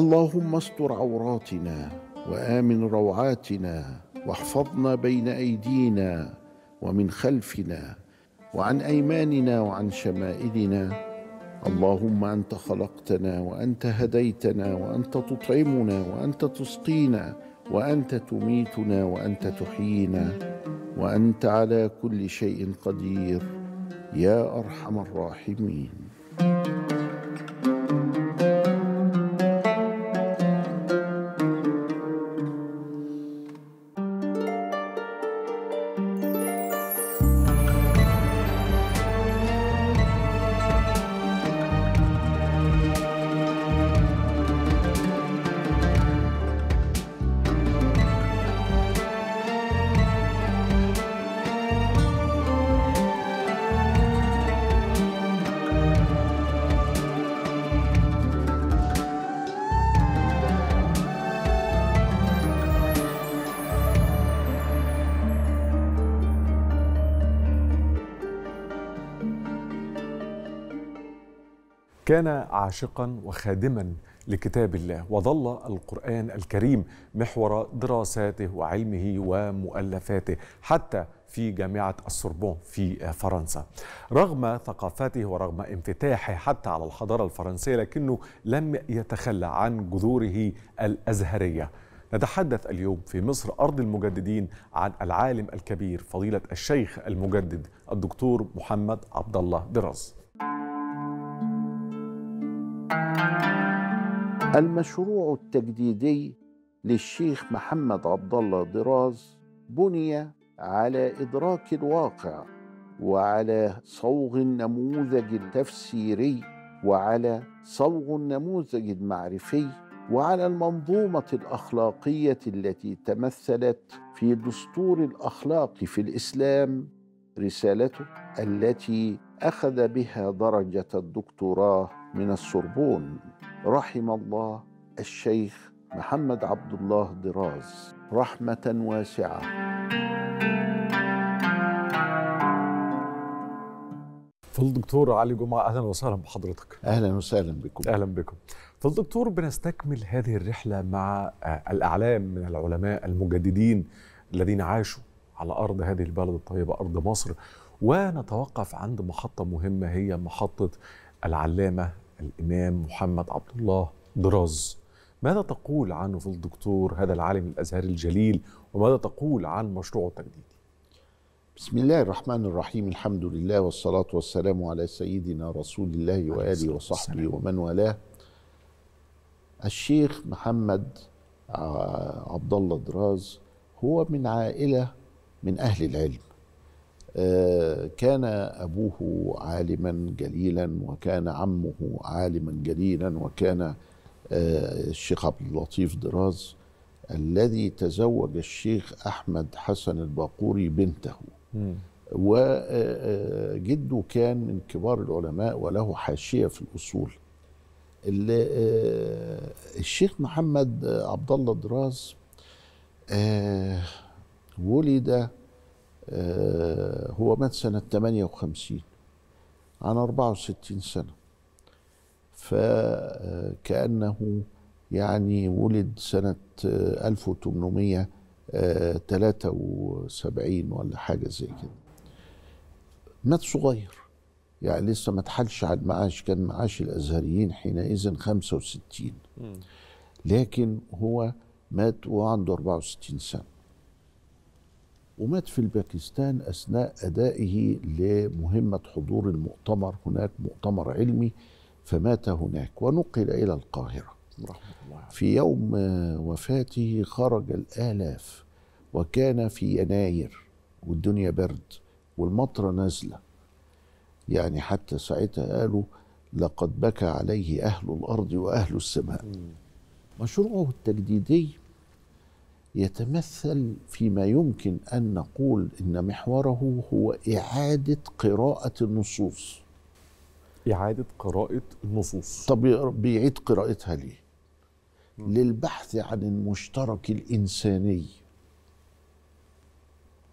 اللهم استر عوراتنا وامن روعاتنا واحفظنا بين ايدينا ومن خلفنا وعن ايماننا وعن شمائلنا اللهم انت خلقتنا وانت هديتنا وانت تطعمنا وانت تسقينا وانت تميتنا وانت تحيينا وانت على كل شيء قدير يا ارحم الراحمين كان عاشقا وخادما لكتاب الله وظل القرآن الكريم محور دراساته وعلمه ومؤلفاته حتى في جامعة السوربون في فرنسا رغم ثقافته ورغم انفتاحه حتى على الحضارة الفرنسية لكنه لم يتخلى عن جذوره الأزهرية نتحدث اليوم في مصر أرض المجددين عن العالم الكبير فضيلة الشيخ المجدد الدكتور محمد عبد الله دراز المشروع التجديدي للشيخ محمد عبد الله دراز بني على إدراك الواقع وعلى صوغ النموذج التفسيري وعلى صوغ النموذج المعرفي وعلى المنظومه الاخلاقيه التي تمثلت في دستور الاخلاق في الاسلام رسالته التي اخذ بها درجه الدكتوراه من السربون رحم الله الشيخ محمد عبد الله دراز رحمه واسعه فضل دكتور علي جمعه اهلا وسهلا بحضرتك اهلا وسهلا بكم اهلا بكم فضل دكتور بنستكمل هذه الرحله مع آه، الاعلام من العلماء المجددين الذين عاشوا على أرض هذه البلد الطيبة أرض مصر ونتوقف عند محطة مهمة هي محطة العلامة الإمام محمد عبد الله دراز ماذا تقول عنه في الدكتور هذا العالم الأزهري الجليل وماذا تقول عن مشروعه التجديدي بسم الله الرحمن الرحيم الحمد لله والصلاة والسلام على سيدنا رسول الله وآله وصحبه ومن والاه الشيخ محمد آه، عبد الله دراز هو من عائلة من أهل العلم آه، كان أبوه عالما جليلا وكان عمه عالما جليلا وكان آه، الشيخ عبد اللطيف دراز الذي تزوج الشيخ أحمد حسن الباقوري بنته وجده آه، كان من كبار العلماء وله حاشية في الأصول الشيخ محمد عبد الله دراز ولد آه، هو مات سنة 58 عن 64 سنة فكأنه آه، يعني ولد سنة 1873 آه، ولا حاجة زي كده مات صغير يعني لسه ما تحلش على المعاش كان معاش الأزهريين حينئذ 65 لكن هو مات وعنده 64 سنة ومات في الباكستان أثناء أدائه لمهمة حضور المؤتمر هناك مؤتمر علمي فمات هناك ونقل إلى القاهرة في يوم وفاته خرج الآلاف وكان في يناير والدنيا برد والمطرة نازلة يعني حتى ساعتها قالوا لقد بكى عليه أهل الأرض وأهل السماء مشروعه التجديدي يتمثل فيما يمكن ان نقول ان محوره هو اعاده قراءه النصوص اعاده قراءه النصوص طب بيعيد قراءتها ليه م. للبحث عن المشترك الانساني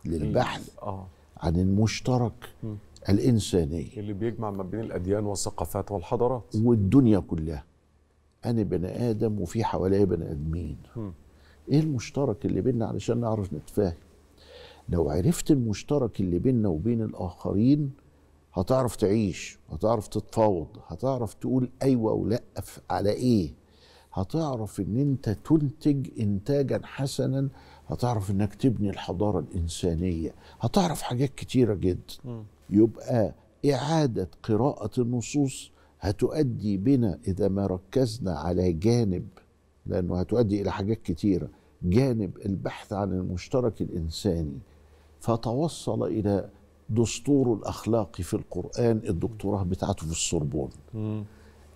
للبحث إيه، آه. عن المشترك م. الانساني اللي بيجمع ما بين الاديان والثقافات والحضارات والدنيا كلها انا بني ادم وفي حواليا بني ادمين م. ايه المشترك اللي بيننا علشان نعرف نتفاهم لو عرفت المشترك اللي بيننا وبين الاخرين هتعرف تعيش هتعرف تتفاوض هتعرف تقول ايوه ولا على ايه هتعرف ان انت تنتج انتاجا حسنا هتعرف انك تبني الحضاره الانسانيه هتعرف حاجات كتيره جدا يبقى اعاده قراءه النصوص هتؤدي بنا اذا ما ركزنا على جانب لانه هتؤدي الى حاجات كتيره جانب البحث عن المشترك الانساني فتوصل الى دستوره الاخلاقي في القران الدكتوراه بتاعته في السربون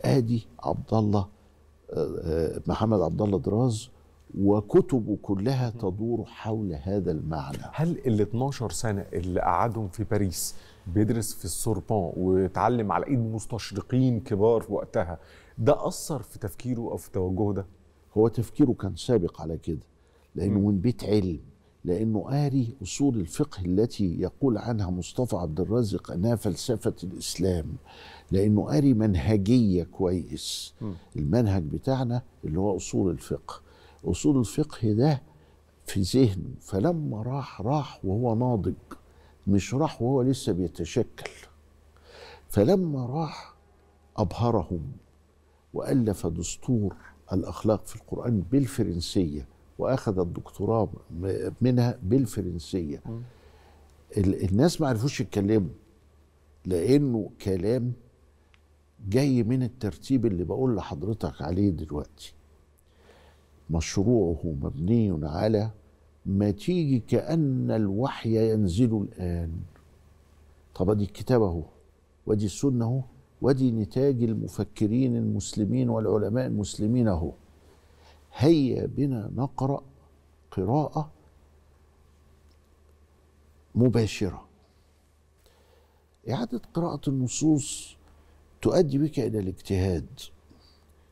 ادي عبد الله آه، محمد عبد الله دراز وكتبه كلها تدور حول هذا المعنى هل ال 12 سنه اللي قعدهم في باريس بيدرس في السوربون واتعلم على ايد مستشرقين كبار في وقتها ده اثر في تفكيره او في توجهه ده هو تفكيره كان سابق على كده لانه من بيت علم لانه قاري اصول الفقه التي يقول عنها مصطفى عبد الرازق انها فلسفه الاسلام لانه قاري منهجيه كويس المنهج بتاعنا اللي هو اصول الفقه اصول الفقه ده في ذهنه فلما راح راح وهو ناضج مش راح وهو لسه بيتشكل فلما راح ابهرهم والف دستور الاخلاق في القران بالفرنسيه واخذ الدكتوراه منها بالفرنسيه الناس ما عرفوش يتكلموا لانه كلام جاي من الترتيب اللي بقول لحضرتك عليه دلوقتي مشروعه مبني على ما تيجي كأن الوحي ينزل الآن طب ادي الكتاب اهو وادي السنة اهو وادي نتاج المفكرين المسلمين والعلماء المسلمين اهو هيا بنا نقرا قراءه مباشره اعاده قراءه النصوص تؤدي بك الى الاجتهاد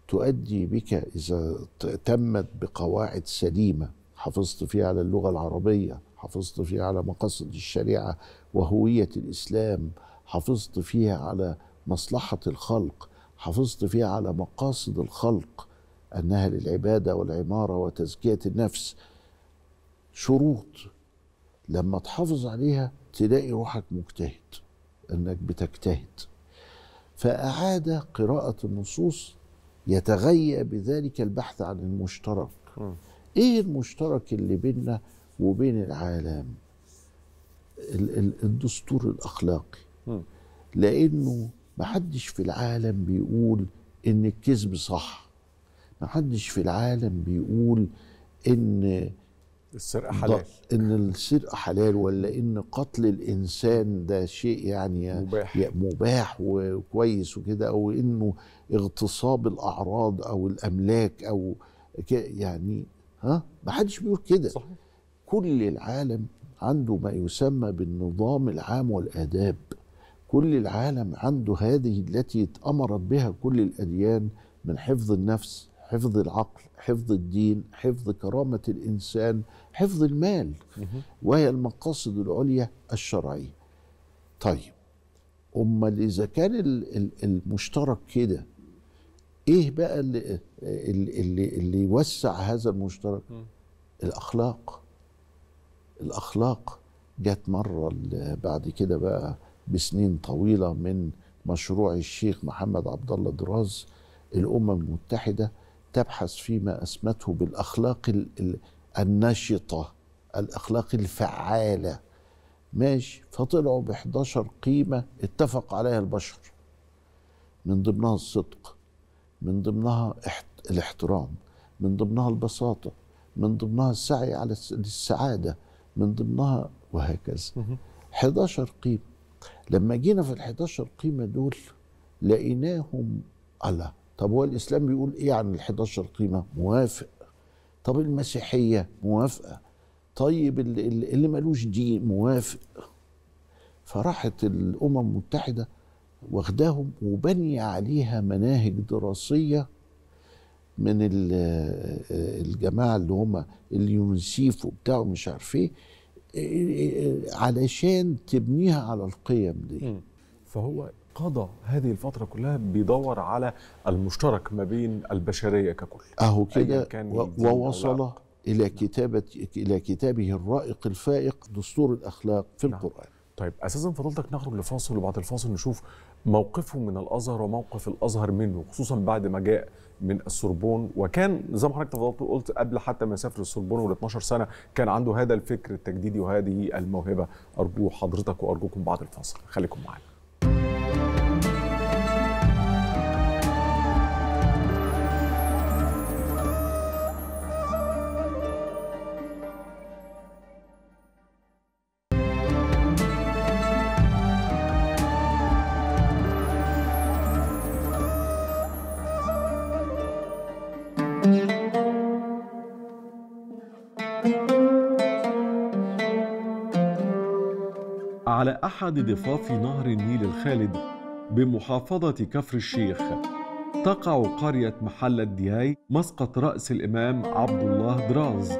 تؤدي بك اذا تمت بقواعد سليمه حافظت فيها على اللغه العربيه حافظت فيها على مقاصد الشريعه وهويه الاسلام حافظت فيها على مصلحه الخلق حافظت فيها على مقاصد الخلق أنها للعبادة والعمارة وتزكية النفس شروط لما تحافظ عليها تلاقي روحك مجتهد أنك بتجتهد فأعاد قراءة النصوص يتغيأ بذلك البحث عن المشترك إيه المشترك اللي بيننا وبين العالم الدستور الأخلاقي لأنه محدش في العالم بيقول إن الكذب صح ما حدش في العالم بيقول ان السرقه حلال ان السرقه حلال ولا ان قتل الانسان ده شيء يعني مباح, مباح وكويس وكده او انه اغتصاب الاعراض او الاملاك او يعني ها ما حدش بيقول كده كل العالم عنده ما يسمى بالنظام العام والاداب كل العالم عنده هذه التي اتأمرت بها كل الأديان من حفظ النفس حفظ العقل حفظ الدين حفظ كرامة الإنسان حفظ المال وهي المقاصد العليا الشرعية طيب أمال إذا كان المشترك كده إيه بقى اللي, اللي, اللي يوسع هذا المشترك الأخلاق الأخلاق جت مرة بعد كده بقى بسنين طويلة من مشروع الشيخ محمد عبد الله دراز الأمم المتحدة تبحث فيما اسمته بالاخلاق النشطه الاخلاق الفعاله ماشي فطلعوا ب 11 قيمه اتفق عليها البشر من ضمنها الصدق من ضمنها الاحترام من ضمنها البساطه من ضمنها السعي على السعاده من ضمنها وهكذا 11 قيمه لما جينا في ال 11 قيمه دول لقيناهم الله طب هو الاسلام بيقول ايه عن ال 11 قيمه موافق طب المسيحيه موافقه طيب اللي ملوش دين موافق فراحت الامم المتحده واخداهم وبني عليها مناهج دراسيه من الجماعه اللي هم اليونسيف وبتاع مش عارف إيه،, إيه،, إيه،, ايه علشان تبنيها على القيم دي فهو قضى هذه الفتره كلها بيدور على المشترك ما بين البشريه ككل اهو كده ووصل الى كتابه الى كتابه الرائق الفائق دستور الاخلاق في نعم. القران طيب اساسا فضلتك نخرج لفاصل وبعد الفاصل نشوف موقفه من الازهر وموقف الازهر منه خصوصا بعد ما جاء من السربون وكان زي ما حضرتك فضلت قلت قبل حتى ما يسافر السربون وال 12 سنه كان عنده هذا الفكر التجديدي وهذه الموهبه ارجو حضرتك وارجوكم بعد الفاصل خليكم معانا أحد ضفاف نهر النيل الخالد بمحافظة كفر الشيخ تقع قرية محلة دياي مسقط رأس الإمام عبد الله دراز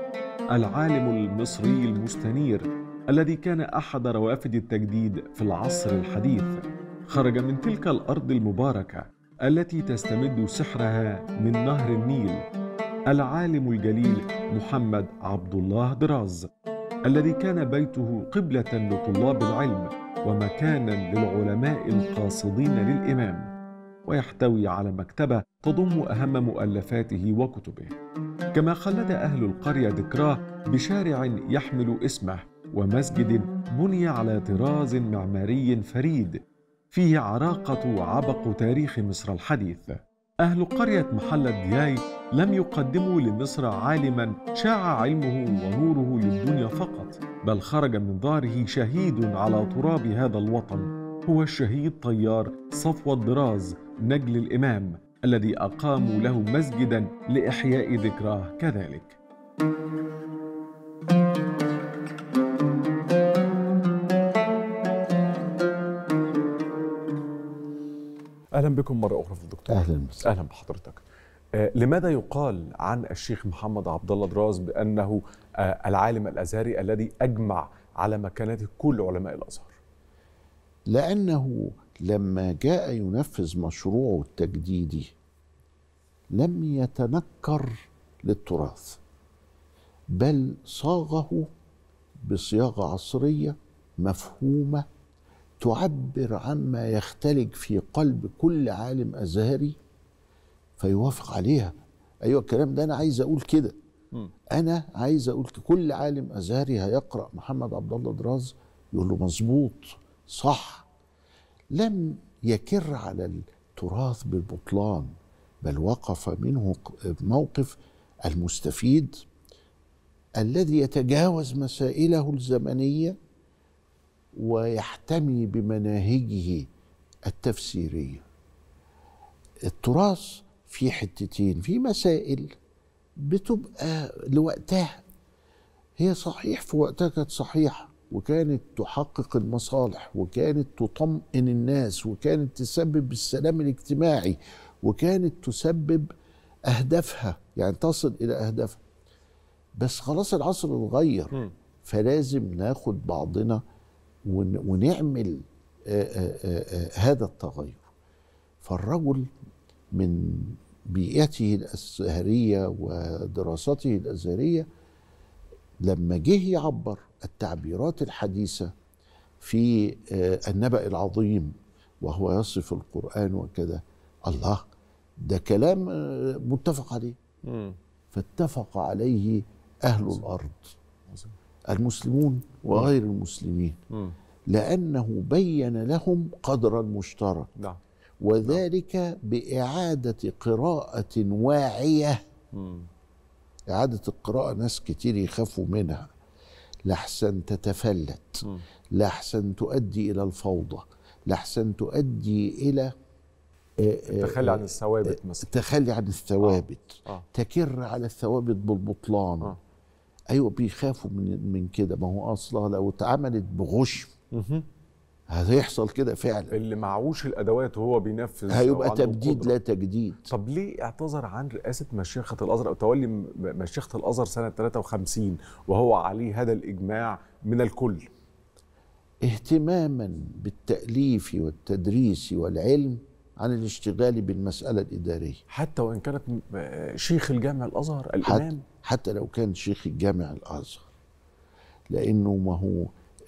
العالم المصري المستنير الذي كان أحد روافد التجديد في العصر الحديث خرج من تلك الأرض المباركة التي تستمد سحرها من نهر النيل العالم الجليل محمد عبد الله دراز الذي كان بيته قبلة لطلاب العلم ومكانا للعلماء القاصدين للإمام ويحتوي على مكتبة تضم أهم مؤلفاته وكتبه كما خلد أهل القرية ذكراه بشارع يحمل اسمه ومسجد بني على طراز معماري فريد فيه عراقة وعبق تاريخ مصر الحديث أهل قرية محلة دياي لم يقدموا لمصر عالما شاع علمه ونوره للدنيا فقط بل خرج من ظهره شهيد على تراب هذا الوطن هو الشهيد طيار صفوة دراز نجل الإمام الذي أقاموا له مسجدا لإحياء ذكراه كذلك اهلا بكم مره اخرى في الدكتور اهلا بس. اهلا بحضرتك آه، لماذا يقال عن الشيخ محمد عبد الله دراز بانه آه، العالم الازهري الذي اجمع على مكانته كل علماء الازهر؟ لانه لما جاء ينفذ مشروعه التجديدي لم يتنكر للتراث بل صاغه بصياغه عصريه مفهومه تعبر عما يختلج في قلب كل عالم ازهري فيوافق عليها ايوه الكلام ده انا عايز اقول كده انا عايز اقول كل عالم ازهري هيقرا محمد عبد الله دراز يقول له مظبوط صح لم يكر على التراث بالبطلان بل وقف منه موقف المستفيد الذي يتجاوز مسائله الزمنيه ويحتمي بمناهجه التفسيريه التراث في حتتين في مسائل بتبقى لوقتها هي صحيح في وقتها كانت صحيحه وكانت تحقق المصالح وكانت تطمئن الناس وكانت تسبب السلام الاجتماعي وكانت تسبب اهدافها يعني تصل الى اهدافها بس خلاص العصر اتغير فلازم ناخد بعضنا ونعمل آآ آآ آآ هذا التغير فالرجل من بيئته الازهريه ودراسته الازهريه لما جه يعبر التعبيرات الحديثه في آه، النبأ العظيم وهو يصف القرآن وكذا الله ده كلام آه، متفق عليه فاتفق عليه أهل الأرض المسلمون وغير المسلمين لأنه بين لهم قدرا مشتركا نعم. نعم. وذلك بإعادة قراءة واعية إعادة القراءة ناس كتير يخافوا منها لحسن تتفلت لحسن تؤدي إلى الفوضى لحسن تؤدي إلى آه، آه، التخلي عن آه، الثوابت مثلا التخلي عن الثوابت آه. آه. تكر على الثوابت بالبطلان آه. ايوه بيخافوا من من كده ما هو اصلا لو اتعملت بغش هيحصل كده فعلا اللي معهوش الادوات وهو بينفذ هيبقى تبديد لا تجديد طب ليه اعتذر عن رئاسه مشيخه الازهر او تولي مشيخه الازهر سنه 53 وهو عليه هذا الاجماع من الكل اهتماما بالتاليف والتدريس والعلم عن الاشتغال بالمسألة الإدارية حتى وإن كانت آه، شيخ الجامع الأزهر الإمام حتى لو كان شيخ الجامع الأزهر لأنه ما هو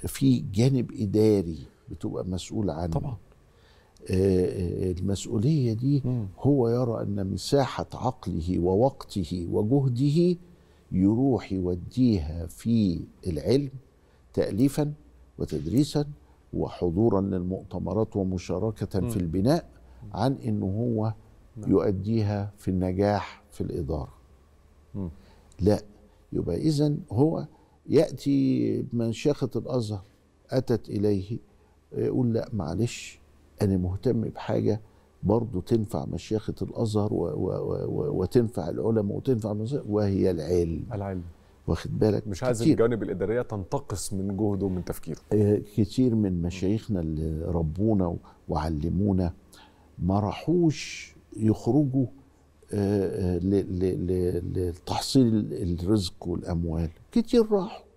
في جانب إداري بتبقى مسؤول عنه طبعا آه، آه، المسؤولية دي هو يرى أن مساحة عقله ووقته وجهده يروح يوديها في العلم تأليفا وتدريسا وحضورا للمؤتمرات ومشاركة في البناء عن أنه هو نعم. يؤديها في النجاح في الإدارة لا يبقى إذا هو يأتي من شيخه الأزهر أتت إليه آه، يقول لا معلش انا مهتم بحاجه برضه تنفع مشيخه الازهر و و و وتنفع العلماء وتنفع وهي العلم العلم واخد بالك مش عايز الجوانب الاداريه تنتقص من جهده ومن تفكيره آه، كتير من مشايخنا اللي ربونا وعلمونا ما راحوش يخرجوا آه، لتحصيل الرزق والاموال كتير راحوا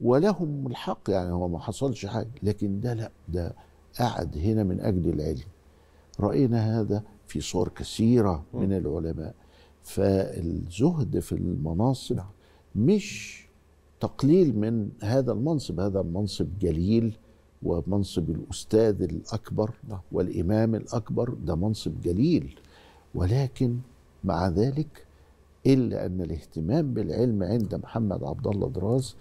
ولهم الحق يعني هو ما حصلش حاجه لكن ده لا ده قعد هنا من اجل العلم راينا هذا في صور كثيره من العلماء فالزهد في المناصب نعم. مش تقليل من هذا المنصب هذا المنصب جليل ومنصب الاستاذ الاكبر نعم. والامام الاكبر ده منصب جليل ولكن مع ذلك الا ان الاهتمام بالعلم عند محمد عبد الله دراز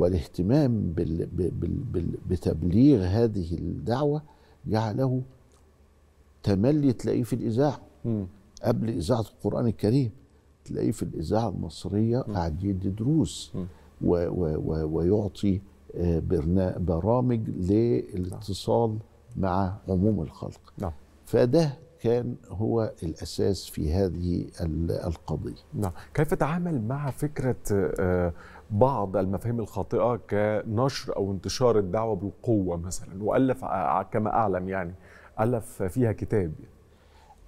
والاهتمام بال بال بال بتبليغ هذه الدعوه جعله تملي تلاقيه في الاذاعه قبل اذاعه القران الكريم تلاقيه في الاذاعه المصريه قاعد يدي دروس و و و ويعطي آه، برامج للاتصال مع عموم الخلق نعم. فده كان هو الاساس في هذه القضيه نعم كيف تعامل مع فكره آه، بعض المفاهيم الخاطئه كنشر او انتشار الدعوه بالقوه مثلا والف كما اعلم يعني الف فيها كتاب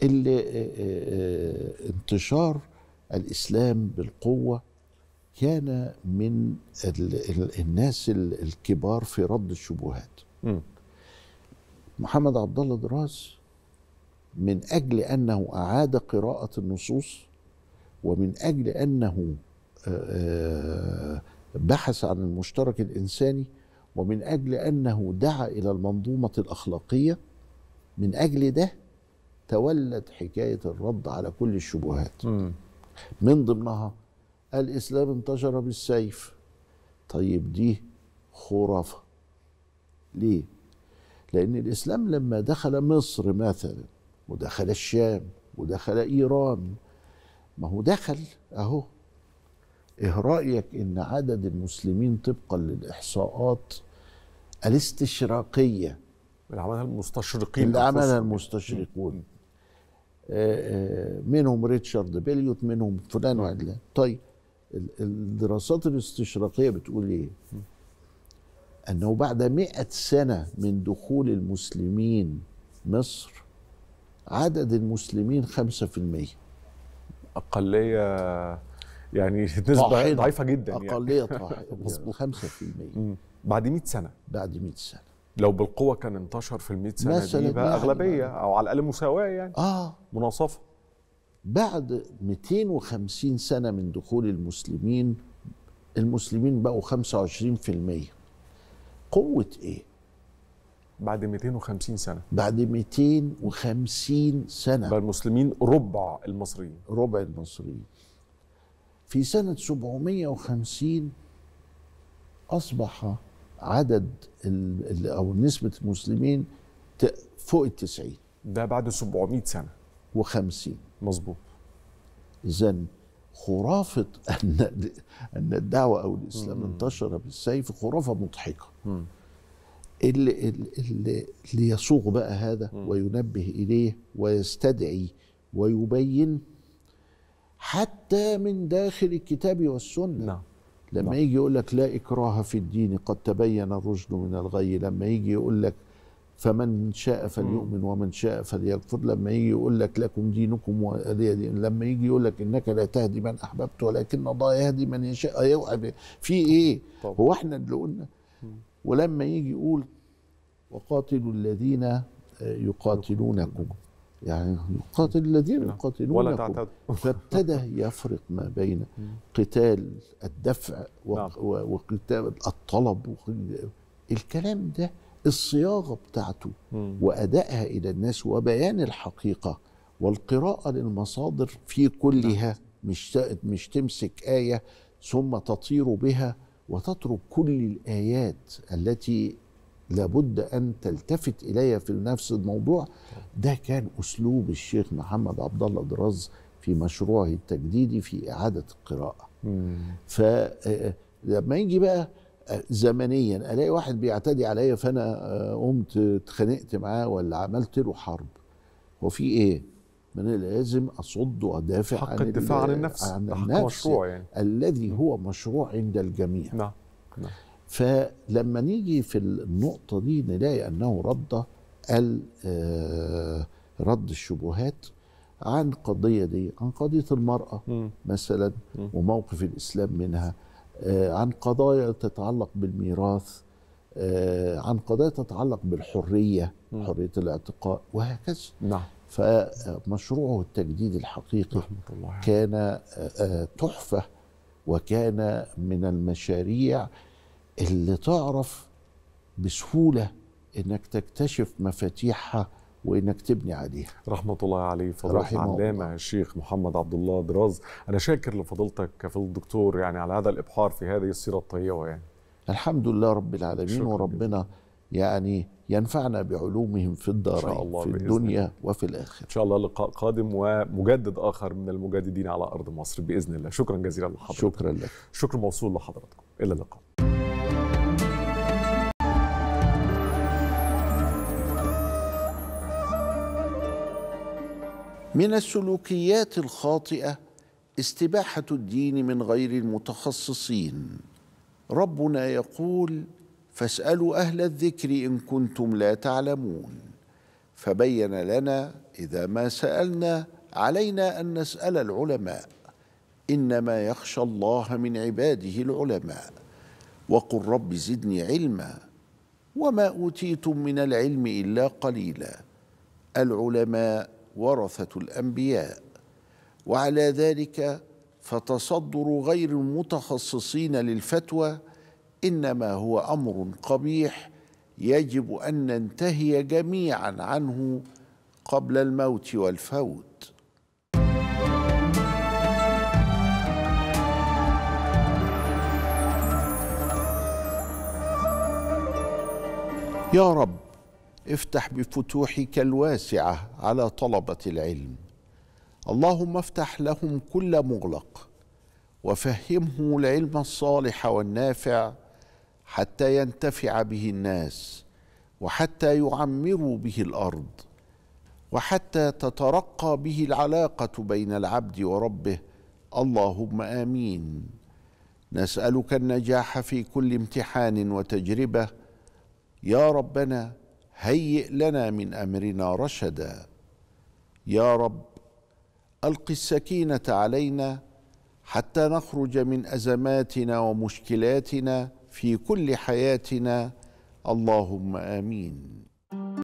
اللي انتشار الاسلام بالقوه كان من الناس الكبار في رد الشبهات محمد عبد الله دراس من اجل انه اعاد قراءه النصوص ومن اجل انه بحث عن المشترك الانساني ومن اجل انه دعا الى المنظومه الاخلاقيه من اجل ده تولت حكايه الرد على كل الشبهات من ضمنها الاسلام انتشر بالسيف طيب دي خرافه ليه لان الاسلام لما دخل مصر مثلا ودخل الشام ودخل ايران ما هو دخل اهو إيه رأيك أن عدد المسلمين طبقا للإحصاءات الاستشراقية اللي عملها المستشرقين اللي عملها المستشرقون آه، آه، منهم ريتشارد بيليوت منهم فلان وعلان طيب الدراسات الاستشراقية بتقول إيه؟ أنه بعد مئة سنة من دخول المسلمين مصر عدد المسلمين 5% أقلية يعني نسبه ضعيفه جدا يعني. اقليه طاحنه 5% بعد 100 سنه بعد 100 سنه لو بالقوه كان انتشر في ال 100 سنه مثلا دي بقى يعني اغلبيه او على الاقل مساواه يعني اه مناصفه بعد 250 سنه من دخول المسلمين المسلمين بقوا 25% قوه ايه بعد 250 سنة بعد 250 سنة بقى المسلمين ربع المصريين ربع المصريين في سنة 750 أصبح عدد أو نسبة المسلمين فوق التسعين ده بعد 700 سنة وخمسين مظبوط إذا خرافة أن أن الدعوة أو الإسلام مم. انتشر بالسيف خرافة مضحكة اللي, اللي, اللي يصوغ بقى هذا مم. وينبه إليه ويستدعي ويبين حتى من داخل الكتاب والسنه نعم لما نعم. يجي يقول لك لا إكراه في الدين قد تبين الرشد من الغي لما يجي يقول لك فمن شاء فليؤمن ومن شاء فليكفر لما يجي يقول لك لكم دينكم ولي دين لما يجي يقول لك انك لا تهدي من احببت ولكن الله يهدي من يشاء في ايه؟ طبعا. هو احنا اللي قلنا ولما يجي يقول وقاتلوا الذين آه، يقاتلونكم يعني نقاتل الذين نعم. يقاتلون ولا تعتدوا فابتدى يفرق ما بين قتال الدفع نعم. وقتال الطلب الكلام ده الصياغه بتاعته وادائها الى الناس وبيان الحقيقه والقراءه للمصادر في كلها نعم. مش مش تمسك ايه ثم تطير بها وتترك كل الايات التي لابد ان تلتفت الي في نفس الموضوع ده كان اسلوب الشيخ محمد عبد الله دراز في مشروعه التجديدي في اعاده القراءه فلما آه، يجي بقى آه، زمنيا الاقي واحد بيعتدي عليا فانا آه، قمت اتخانقت معاه ولا عملت له حرب هو في ايه من انا لازم اصد وادافع حق عن الدفاع عن النفس عن النفس مشروع يعني الذي هو مشروع عند الجميع نعم نعم فلما نيجي في النقطة دي نلاقي أنه رد آه، رد الشبهات عن القضية دي عن قضية المرأة مثلا وموقف الإسلام منها آه، عن قضايا تتعلق بالميراث آه، عن قضايا تتعلق بالحرية حرية الاعتقاء وهكذا نعم فمشروعه التجديد الحقيقي كان تحفة وكان من المشاريع اللي تعرف بسهوله انك تكتشف مفاتيحها وانك تبني عليها رحمه الله عليه فضل العلامه الشيخ محمد عبد الله دراز انا شاكر لفضيلتك كفضل الدكتور يعني على هذا الابحار في هذه السيره الطيبه يعني الحمد لله رب العالمين وربنا يعني ينفعنا بعلومهم في الدارين في الدنيا وفي الآخرة إن شاء الله لقاء قادم ومجدد آخر من المجددين على أرض مصر بإذن الله شكرا جزيلا لحضرتك شكرا لك شكر موصول لحضراتكم إلى اللقاء من السلوكيات الخاطئه استباحه الدين من غير المتخصصين ربنا يقول فاسالوا اهل الذكر ان كنتم لا تعلمون فبين لنا اذا ما سالنا علينا ان نسال العلماء انما يخشى الله من عباده العلماء وقل رب زدني علما وما اوتيتم من العلم الا قليلا العلماء ورثة الأنبياء وعلى ذلك فتصدر غير المتخصصين للفتوى إنما هو أمر قبيح يجب أن ننتهي جميعا عنه قبل الموت والفوت يا رب افتح بفتوحك الواسعه على طلبه العلم اللهم افتح لهم كل مغلق وفهمهم العلم الصالح والنافع حتى ينتفع به الناس وحتى يعمروا به الارض وحتى تترقى به العلاقه بين العبد وربه اللهم امين نسالك النجاح في كل امتحان وتجربه يا ربنا هيئ لنا من امرنا رشدا يا رب الق السكينه علينا حتى نخرج من ازماتنا ومشكلاتنا في كل حياتنا اللهم امين